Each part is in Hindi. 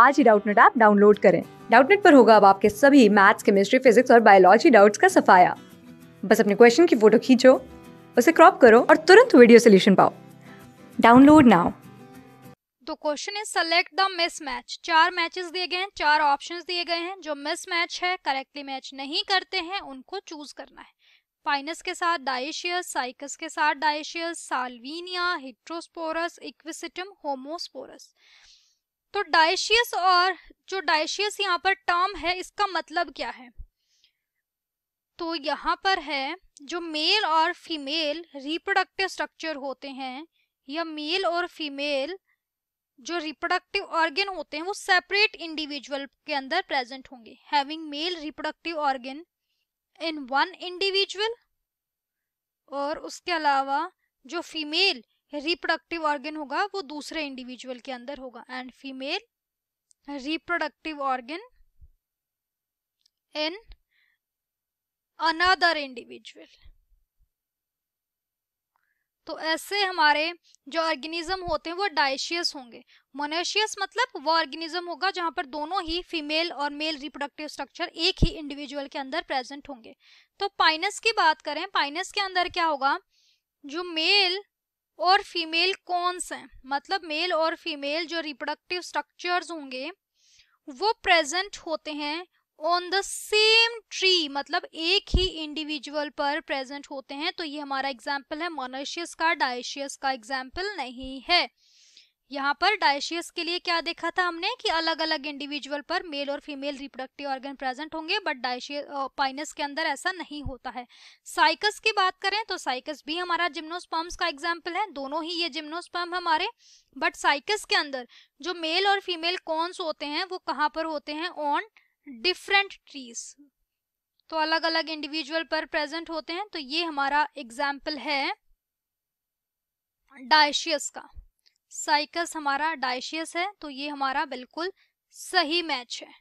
आज ही डाउटनेट ऐप डाउनलोड करें डाउटनेट पर होगा अब आपके सभी मैथ्स केमिस्ट्री फिजिक्स और बायोलॉजी डाउट्स का सफाया बस अपने क्वेश्चन की फोटो खींचो उसे क्रॉप करो और तुरंत वीडियो सोल्यूशन पाओ डाउनलोड नाउ तो question is select the mismatch चार मैचेस दिए गए हैं चार ऑप्शंस दिए गए हैं जो मिस मैच है करेक्टली मैच नहीं करते हैं उनको चूज करना है पाइनस के साथ डाइशियस साइकस के साथ dioecious Salvinia heterosporous Equisetum homosporous तो डायशियस और जो डायशियस यहाँ पर टर्म है इसका मतलब क्या है तो यहाँ पर है जो मेल और फीमेल रिप्रोडक्टिव स्ट्रक्चर होते हैं या मेल और फीमेल जो रिप्रोडक्टिव ऑर्गन होते हैं वो सेपरेट इंडिविजुअल के अंदर प्रेजेंट होंगे having male reproductive organ in one individual और उसके अलावा जो फीमेल रिप्रोडक्टिव ऑर्गन होगा वो दूसरे इंडिविजुअल के अंदर होगा and female reproductive organ in another individual तो ऐसे हमारे जो ऑर्गेनिज्म होते हैं वो डाइशियस होंगे मोनेशियस मतलब वो ऑर्गेनिज्म होगा जहां पर दोनों ही फीमेल और मेल रिप्रोडक्टिव स्ट्रक्चर एक ही इंडिविजुअल के अंदर प्रेजेंट होंगे तो पाइनस की बात करें पाइनस के अंदर क्या होगा जो मेल और फीमेल से हैं मतलब मेल और फीमेल जो रिप्रोडक्टिव स्ट्रक्चर्स होंगे वो प्रेजेंट होते हैं ऑन द सेम ट्री मतलब एक ही इंडिविजुअल पर प्रेजेंट होते हैं तो ये हमारा एग्जाम्पल है मोनोशियस का डायशियस का एग्जाम्पल नहीं है यहाँ पर डायशियस के लिए क्या देखा था हमने कि अलग अलग इंडिविजुअल पर मेल और फीमेल रिप्रोडक्टिव ऑर्गन प्रेजेंट होंगे बट डायशियस पाइनस के अंदर ऐसा नहीं होता है साइकस की बात करें तो साइकस भी हमारा जिम्नोस्पर्म्स का एग्जाम्पल है दोनों ही ये जिम्नोस्पर्म हमारे बट साइकस के अंदर जो मेल और फीमेल कॉन्स होते हैं वो कहाँ पर होते हैं ऑन डिफरेंट ट्रीज तो अलग अलग इंडिविजुअल पर प्रेजेंट होते हैं तो ये हमारा एग्जाम्पल है डायशियस का साइकस हमारा डाइशियस है तो ये हमारा बिल्कुल सही मैच है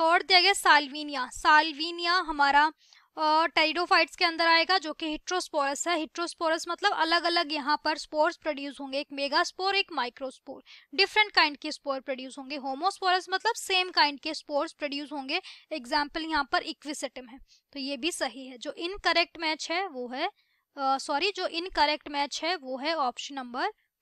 थर्ड दिया गया साल्वीनिया साल्वीनिया हमारा टेरिडोफाइट्स के अंदर आएगा जो कि हिट्रोस्पोरस है हिट्रोस्पोरस मतलब अलग अलग यहाँ पर स्पोर्स प्रोड्यूस होंगे एक मेगा स्पोर एक माइक्रोस्पोर डिफरेंट काइंड के स्पोर प्रोड्यूस होंगे होमोस्पोरस मतलब सेम काइंड के स्पोर्स प्रोड्यूस होंगे एग्जाम्पल यहाँ पर इक्विसेटम है तो ये भी सही है जो इनकरेक्ट मैच है वो है सॉरी uh, जो इनकरेक्ट मैच है वो है ऑप्शन नंबर